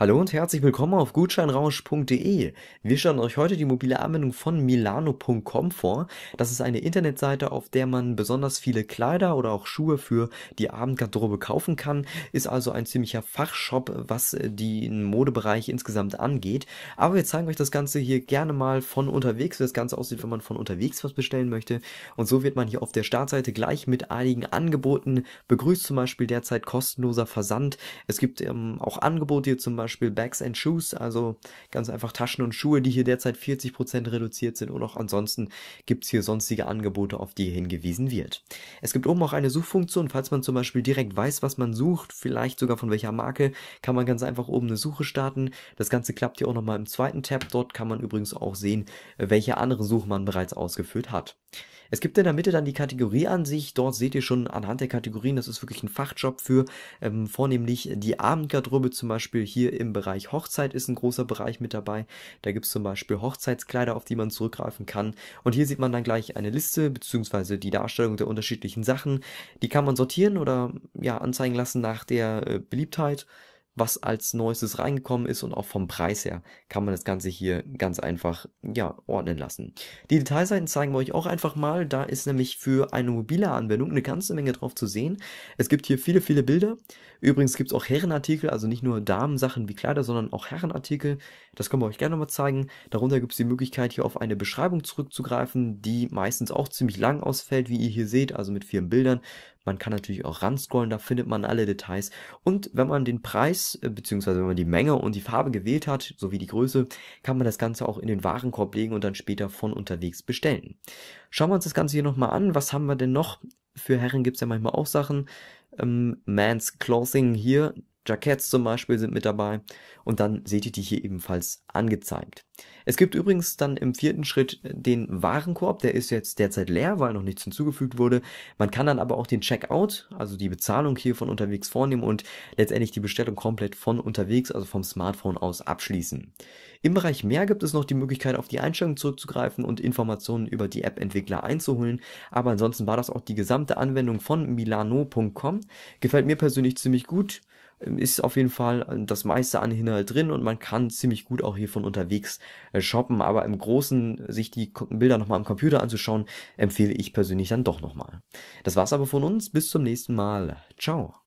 Hallo und herzlich willkommen auf gutscheinrausch.de. Wir stellen euch heute die mobile Anwendung von Milano.com vor. Das ist eine Internetseite, auf der man besonders viele Kleider oder auch Schuhe für die Abendgarderobe kaufen kann. Ist also ein ziemlicher Fachshop, was äh, den Modebereich insgesamt angeht. Aber wir zeigen euch das Ganze hier gerne mal von unterwegs, wie das Ganze aussieht, wenn man von unterwegs was bestellen möchte. Und so wird man hier auf der Startseite gleich mit einigen Angeboten begrüßt, zum Beispiel derzeit kostenloser Versand. Es gibt ähm, auch Angebote hier zum Beispiel Beispiel Bags and Shoes, also ganz einfach Taschen und Schuhe, die hier derzeit 40% reduziert sind und auch ansonsten gibt es hier sonstige Angebote, auf die hingewiesen wird. Es gibt oben auch eine Suchfunktion, falls man zum Beispiel direkt weiß, was man sucht, vielleicht sogar von welcher Marke, kann man ganz einfach oben eine Suche starten. Das Ganze klappt hier auch nochmal im zweiten Tab, dort kann man übrigens auch sehen, welche andere Suche man bereits ausgeführt hat. Es gibt in der Mitte dann die Kategorieansicht. Dort seht ihr schon anhand der Kategorien, das ist wirklich ein Fachjob für ähm, vornehmlich die Abendgarderobe zum Beispiel hier im Bereich Hochzeit ist ein großer Bereich mit dabei. Da gibt es zum Beispiel Hochzeitskleider, auf die man zurückgreifen kann. Und hier sieht man dann gleich eine Liste bzw. die Darstellung der unterschiedlichen Sachen. Die kann man sortieren oder ja anzeigen lassen nach der äh, Beliebtheit was als neuestes reingekommen ist und auch vom Preis her kann man das Ganze hier ganz einfach ja, ordnen lassen. Die Detailseiten zeigen wir euch auch einfach mal. Da ist nämlich für eine mobile Anwendung eine ganze Menge drauf zu sehen. Es gibt hier viele, viele Bilder. Übrigens gibt es auch Herrenartikel, also nicht nur Damensachen wie Kleider, sondern auch Herrenartikel. Das können wir euch gerne mal zeigen. Darunter gibt es die Möglichkeit, hier auf eine Beschreibung zurückzugreifen, die meistens auch ziemlich lang ausfällt, wie ihr hier seht, also mit vielen Bildern. Man kann natürlich auch ranscrollen, da findet man alle Details. Und wenn man den Preis, äh, beziehungsweise wenn man die Menge und die Farbe gewählt hat, sowie die Größe, kann man das Ganze auch in den Warenkorb legen und dann später von unterwegs bestellen. Schauen wir uns das Ganze hier nochmal an. Was haben wir denn noch? Für Herren gibt es ja manchmal auch Sachen. Ähm, Man's Clothing hier, Jackets zum Beispiel sind mit dabei und dann seht ihr die hier ebenfalls angezeigt. Es gibt übrigens dann im vierten Schritt äh, den Warenkorb, der ist jetzt derzeit leer, weil noch nichts hinzugefügt wurde. Man kann dann aber auch den Checkout, also die Bezahlung hier von unterwegs vornehmen und letztendlich die Bestellung komplett von unterwegs, also vom Smartphone aus abschließen. Im Bereich mehr gibt es noch die Möglichkeit, auf die Einstellungen zurückzugreifen und Informationen über die App-Entwickler einzuholen. Aber ansonsten war das auch die gesamte Anwendung von milano.com. Gefällt mir persönlich ziemlich gut ist auf jeden Fall äh, das meiste an Inhalt drin und man kann ziemlich gut auch hier von unterwegs äh, shoppen. Aber im Großen äh, sich die Bilder nochmal am Computer anzuschauen, empfehle ich persönlich dann doch nochmal. Das war's aber von uns. Bis zum nächsten Mal. Ciao.